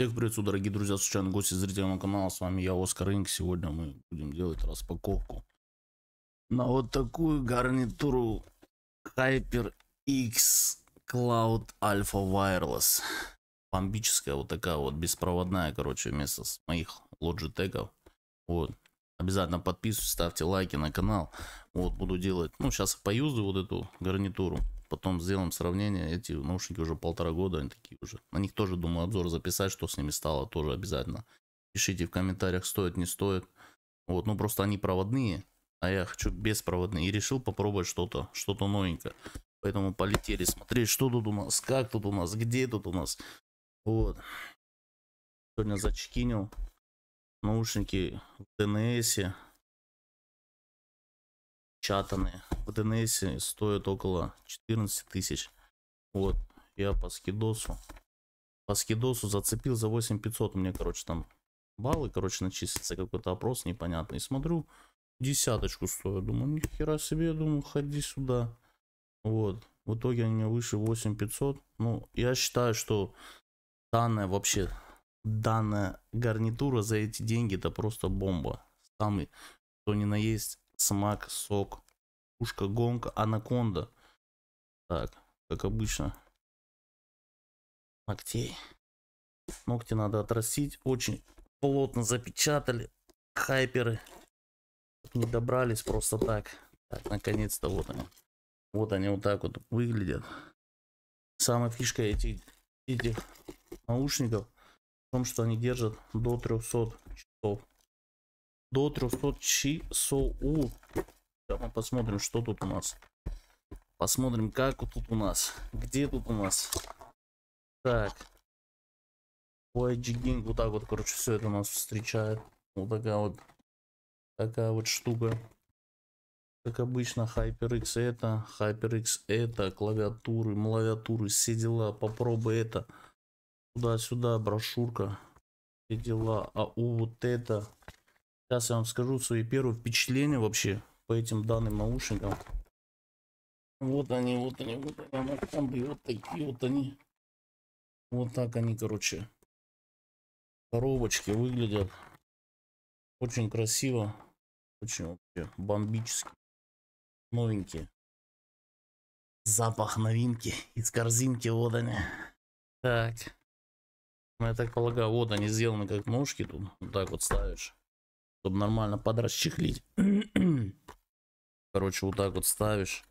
Всех привет, дорогие друзья, случайно гости зрители моего канала, с вами я, Оскар Инг. Сегодня мы будем делать распаковку на вот такую гарнитуру Hyper X Cloud Alpha Wireless. Бомбическая вот такая вот, беспроводная, короче, вместо моих лоджитеков. Вот. Обязательно подписывайтесь, ставьте лайки на канал. Вот, буду делать, ну, сейчас поюзаю вот эту гарнитуру. Потом сделаем сравнение, эти наушники уже полтора года, они такие уже. На них тоже, думаю, обзор записать, что с ними стало, тоже обязательно. Пишите в комментариях, стоит, не стоит. Вот, ну просто они проводные, а я хочу беспроводные. И решил попробовать что-то, что-то новенькое. Поэтому полетели смотреть, что тут у нас, как тут у нас, где тут у нас. Вот. Сегодня зачекинил наушники в ДНСе печатаны в ДНС стоят около 14 тысяч. Вот, я по скидосу. По скидосу зацепил за 8500. У меня, короче, там баллы, короче, начислится какой-то опрос непонятный. смотрю, десяточку стоит. Думаю, нихера себе, думаю, ходи сюда. Вот. В итоге они меня выше 8500. Ну, я считаю, что данная вообще, данная гарнитура за эти деньги это просто бомба. Самый, что ни на есть, смак, сок, пушка, гонка, анаконда. Так, как обычно. Ногтей. Ногти надо отрастить. Очень плотно запечатали. Хайперы. Не добрались просто так. Так, наконец-то вот они. Вот они вот так вот выглядят. Самая фишка этих, этих наушников в том, что они держат до 300 до 300 часов. Сейчас мы посмотрим, что тут у нас. Посмотрим, как тут у нас. Где тут у нас. Так. YG Gang, вот так вот, короче, все это у нас встречает. Вот такая вот, такая вот штука. Как обычно, HyperX это, HyperX это, клавиатуры, малавиатуры, все дела, попробуй это. Туда-сюда, брошюрка, все дела, а у вот это, Сейчас я вам скажу свои первые впечатления вообще по этим данным наушникам. Вот они, вот они, вот они, вот, а они, вот такие вот они. Вот так они, короче. Коробочки выглядят. Очень красиво. Очень вообще бомбически. Новенькие. Запах новинки из корзинки, вот они. Так. Ну, я так полагаю, вот они сделаны как ножки тут. Вот так вот ставишь чтобы нормально подрасчехлить. Короче, вот так вот ставишь.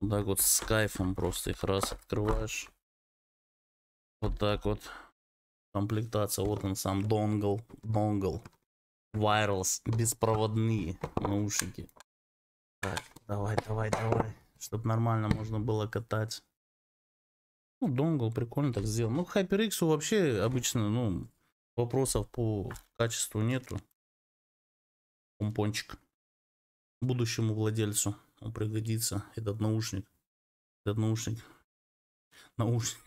Вот так вот с кайфом просто их раз открываешь. Вот так вот. Комплектация. Вот он сам донгл. Донгл. Wireless. Беспроводные наушники. Так, давай, давай, давай. Чтобы нормально можно было катать. Ну, донгл прикольно так сделал. Ну, HyperX вообще обычно, ну, вопросов по качеству нету помпончик. Будущему владельцу он пригодится, этот наушник. Этот наушник. Наушник.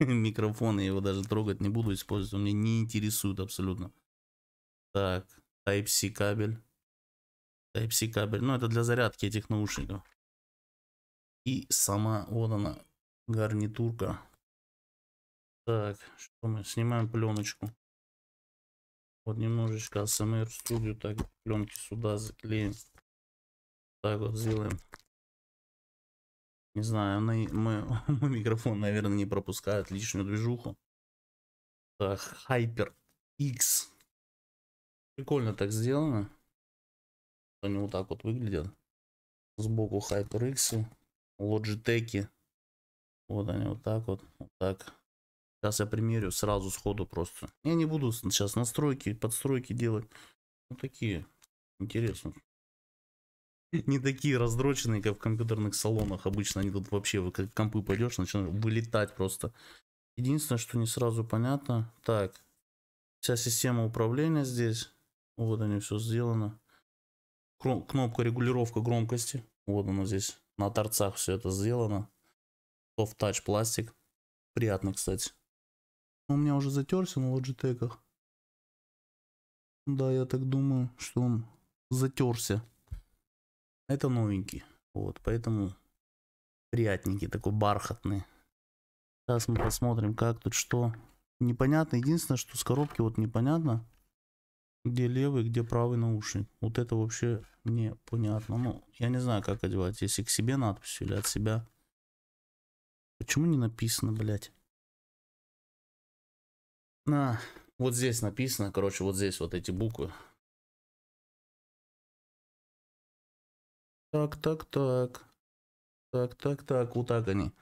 Микрофон, я его даже трогать не буду использовать, он меня не интересует абсолютно. Так, Type-C кабель. Type-C кабель, ну это для зарядки этих наушников. И сама, вот она, гарнитурка. Так, что мы снимаем пленочку. Вот немножечко СМР студию так пленки сюда заклеим. Так вот сделаем. Не знаю, мы, мы, мы микрофон, наверное, не пропускает лишнюю движуху. Так, Hyper X. Прикольно так сделано. Они вот так вот выглядят. Сбоку HyperX, Logitech. Вот они вот так вот. Вот так. Сейчас я примерю сразу сходу просто. Я не буду сейчас настройки, подстройки делать. Ну такие, интересно. Не такие раздроченные, как в компьютерных салонах. Обычно они тут вообще, вы как компы пойдешь, начинают вылетать просто. Единственное, что не сразу понятно. Так, вся система управления здесь. Вот они все сделано. Кнопка регулировка громкости. Вот она здесь. На торцах все это сделано. Soft touch пластик. Приятно, кстати у меня уже затерся на лоджитеках. Да, я так думаю, что он затерся. Это новенький. Вот, поэтому приятненький, такой бархатный. Сейчас мы посмотрим, как тут что. Непонятно. Единственное, что с коробки вот непонятно, где левый, где правый наушник. Вот это вообще мне понятно. Ну, я не знаю, как одевать, если к себе надпись или от себя. Почему не написано, блядь? А, вот здесь написано, короче, вот здесь вот эти буквы. Так, так, так. Так, так, так, вот так они.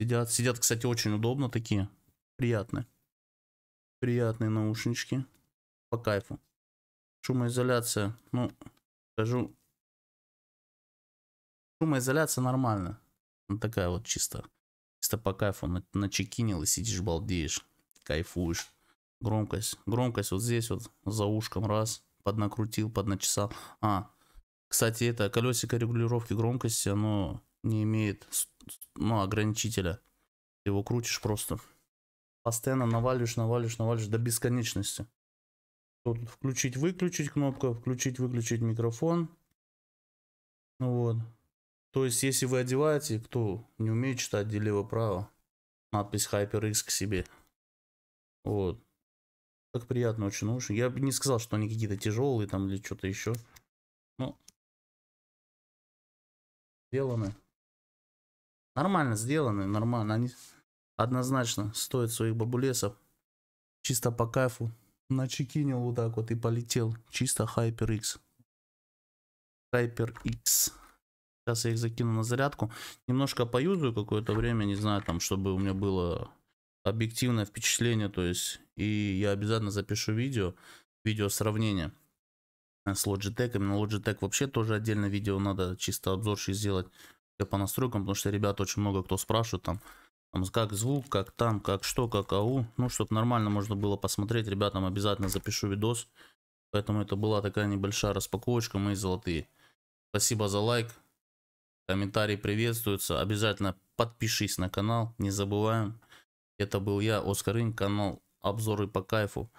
Сидят, сидят, кстати, очень удобно такие. Приятные. Приятные наушнички. По кайфу. Шумоизоляция, ну, скажу. Шумоизоляция нормальная, Она ну, такая вот чисто. Чисто по кайфу. На, начекинил и сидишь, балдеешь. Кайфуешь громкость. Громкость вот здесь вот за ушком раз, поднакрутил, подначесал. А, кстати, это колесико регулировки громкости, оно не имеет ну, ограничителя. Ты его крутишь просто. Постоянно навалишь, навалишь, навалишь до бесконечности. Тут включить-выключить кнопка, включить-выключить микрофон. Ну вот. То есть, если вы одеваете, кто не умеет читать, лево право надпись HyperX к себе. Вот. Как приятно очень наушники. Я бы не сказал, что они какие-то тяжелые там или что-то еще. Ну, сделаны. Нормально сделаны, нормально. Они однозначно стоят своих бабулесов. Чисто по кайфу. Начекинил вот так вот и полетел. Чисто HyperX. HyperX. Сейчас я их закину на зарядку. Немножко поюзаю какое-то время, не знаю, там, чтобы у меня было объективное впечатление, то есть и я обязательно запишу видео, видео сравнение э, с Logitech. Именно Logitech вообще тоже отдельно видео надо чисто обзорщик сделать по настройкам, потому что ребята очень много кто спрашивает там, там как звук, как там, как что, как ау. Ну, чтобы нормально можно было посмотреть, ребятам обязательно запишу видос. Поэтому это была такая небольшая распаковочка, мои золотые. Спасибо за лайк, комментарии приветствуются. Обязательно подпишись на канал, не забываем. Это был я, Оскар Инь, канал обзоры по кайфу.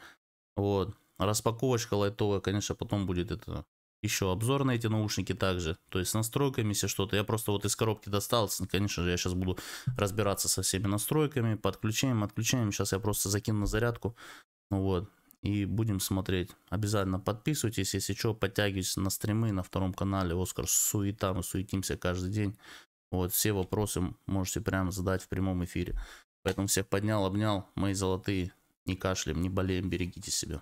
Вот. Распаковочка лайтовая, конечно, потом будет это еще обзор на эти наушники также. То есть с настройками если что-то. Я просто вот из коробки достался, Конечно же, я сейчас буду разбираться со всеми настройками, подключением, отключением. Сейчас я просто закину на зарядку. Вот. И будем смотреть. Обязательно подписывайтесь, если что, подтягивайтесь на стримы на втором канале. Оскар суета, мы суетимся каждый день. Вот, все вопросы можете прямо задать в прямом эфире. Поэтому всех поднял, обнял, мои золотые. Не кашляем, не болеем, берегите себя.